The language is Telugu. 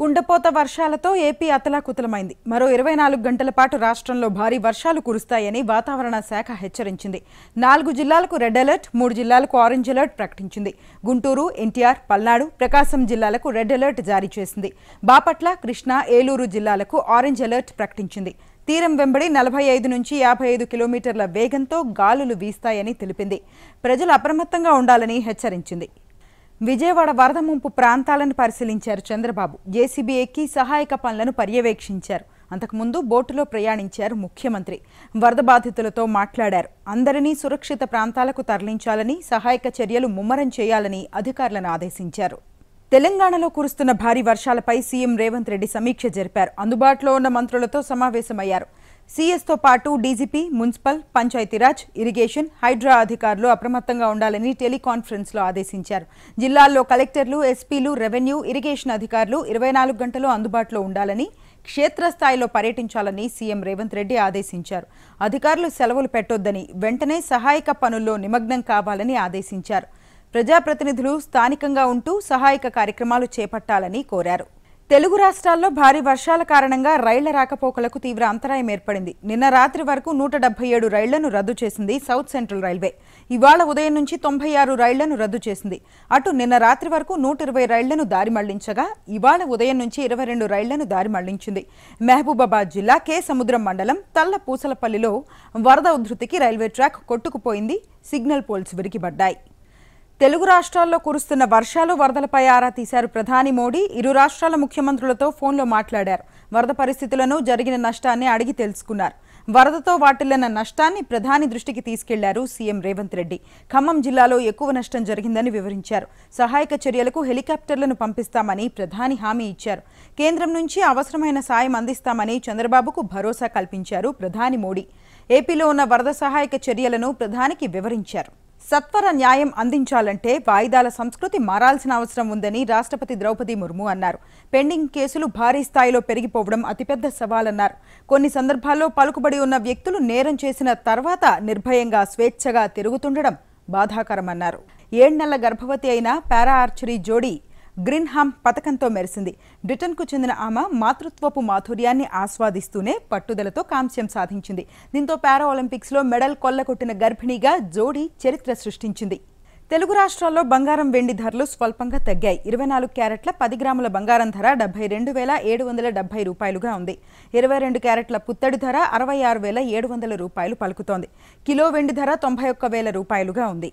కుండపోత వర్షాలతో ఏపీ అతలాకుతలమైంది మరో ఇరవై నాలుగు గంటల పాటు రాష్ట్రంలో భారీ వర్షాలు కురుస్తాయని వాతావరణ శాఖ హెచ్చరించింది నాలుగు జిల్లాలకు రెడ్ అలర్ట్ మూడు జిల్లాలకు ఆరెంజ్ అలర్ట్ ప్రకటించింది గుంటూరు ఎన్టీఆర్ పల్నాడు ప్రకాశం జిల్లాలకు రెడ్ అలర్ట్ జారీ చేసింది బాపట్ల కృష్ణా ఏలూరు జిల్లాలకు ఆరెంజ్ అలర్ట్ ప్రకటించింది తీరం వెంబడి నలభై ఐదు నుంచి యాభై ఐదు కిలోమీటర్ల వేగంతో గాలులు వీస్తాయని తెలిపింది ప్రజలు అప్రమత్తంగా ఉండాలని హెచ్చరించింది విజయవాడ వరద ముంపు ప్రాంతాలను పరిశీలించారు చంద్రబాబు జేసీబీ ఎక్కి సహాయక పనులను పర్యవేక్షించారు అంతకుముందు బోటులో ప్రయాణించారు ముఖ్యమంత్రి వరద బాధితులతో మాట్లాడారు అందరినీ సురక్షిత ప్రాంతాలకు తరలించాలని సహాయక చర్యలు ముమ్మరం చేయాలని అధికారులను ఆదేశించారు తెలంగాణలో కురుస్తున్న భారీ వర్షాలపై సీఎం రేవంత్ రెడ్డి సమీక్ష జరిపారు అందుబాటులో ఉన్న మంత్రులతో సమావేశమయ్యారు సీఎస్తో పాటు DGP municipal Panchayati Raj irrigation HYDRAA అధికారులు అప్రమత్తంగా ఉండాలని టెలికాన్ఫరెన్స్లో ఆదేశించారు జిల్లాల్లో కలెక్టర్లు ఎస్పీలు రెవెన్యూ ఇరిగేషన్ అధికారులు ఇరవై నాలుగు గంటలు అందుబాటులో ఉండాలని క్షేత్రస్థాయిలో పర్యటించాలని సీఎం రేవంత్ రెడ్డి ఆదేశించారు అధికారులు సెలవులు పెట్టొద్దని వెంటనే సహాయక పనుల్లో నిమగ్నం కావాలని ఆదేశించారు ప్రజాప్రతినిధులు స్థానికంగా ఉంటూ సహాయక కార్యక్రమాలు చేపట్టాలని కోరారు తెలుగు రాష్ట్రాల్లో భారీ వర్షాల కారణంగా రైళ్ల రాకపోకలకు తీవ్ర అంతరాయం ఏర్పడింది నిన్న రాత్రి వరకు నూట డెబ్బై ఏడు రైళ్లను రద్దు చేసింది సౌత్ సెంట్రల్ రైల్వే ఇవాళ ఉదయం నుంచి తొంభై ఆరు రైళ్లను రద్దు చేసింది అటు నిన్న రాత్రి వరకు నూట ఇరవై రైళ్లను దారి మళ్లించగా ఇవాళ ఉదయం నుంచి ఇరవై రెండు రైళ్లను దారి మళ్లించింది మహబూబాబాద్ జిల్లా కే సముద్రం మండలం తల్ల పూసలపల్లిలో వరద ఉధృతికి రైల్వే ట్రాక్ కొట్టుకుపోయింది సిగ్నల్ పోల్స్ విరిగిపడ్డాయి తెలుగు రాష్ట్రాల్లో కురుస్తున్న వర్షాలు వరదలపై ఆరా తీశారు ప్రధాని మోడీ ఇరు రాష్ట్రాల ముఖ్యమంత్రులతో ఫోన్లో మాట్లాడారు వరద పరిస్థితులను జరిగిన నష్టాన్ని అడిగి తెలుసుకున్నారు వరదతో వాటిల్లిన నష్టాన్ని ప్రధాని దృష్టికి తీసుకెళ్లారు సీఎం రేవంత్ రెడ్డి ఖమ్మం జిల్లాలో ఎక్కువ నష్టం జరిగిందని వివరించారు సహాయక చర్యలకు హెలికాప్టర్లను పంపిస్తామని ప్రధాని హామీ ఇచ్చారు కేంద్రం నుంచి అవసరమైన సాయం అందిస్తామని చంద్రబాబుకు భరోసా కల్పించారు ప్రధాని మోడీ ఏపీలో ఉన్న వరద సహాయక చర్యలను ప్రధానికి వివరించారు సత్వర న్యాయం అందించాలంటే వాయిదాల సంస్కృతి మారాల్సిన అవసరం ఉందని రాష్ట్రపతి ద్రౌపది ముర్ము అన్నారు పెండింగ్ కేసులు భారీ స్థాయిలో పెరిగిపోవడం అతిపెద్ద సవాలన్నారు కొన్ని సందర్భాల్లో పలుకుబడి ఉన్న వ్యక్తులు నేరం చేసిన తర్వాత నిర్భయంగా స్వేచ్ఛగా తిరుగుతుండడం బాధాకరమన్నారు ఏడు నెలల గర్భవతి అయిన పారా ఆర్చరీ జోడీ గ్రిన్హామ్ పథకంతో మెరిసింది బ్రిటన్కు చెందిన ఆమె మాతృత్వపు మాధుర్యాన్ని ఆస్వాదిస్తూనే పట్టుదలతో కాంస్యం సాధించింది దీంతో పారా ఒలింపిక్స్లో మెడల్ కొల్లగొట్టిన గర్భిణిగా జోడి చరిత్ర సృష్టించింది తెలుగు రాష్ట్రాల్లో బంగారం వెండి ధరలు స్వల్పంగా తగ్గాయి ఇరవై నాలుగు క్యారెట్ల పది గ్రాముల బంగారం ధర డెబ్బై రెండు వేల ఏడు వందల డెబ్బై రూపాయలుగా ఉంది ఇరవై రెండు క్యారెట్ల పుత్తడి ధర అరవై ఆరు వేల ఏడు వందల రూపాయలు పలుకుతోంది కిలో వెండి ధర తొంభై ఒక్క వేల రూపాయలుగా ఉంది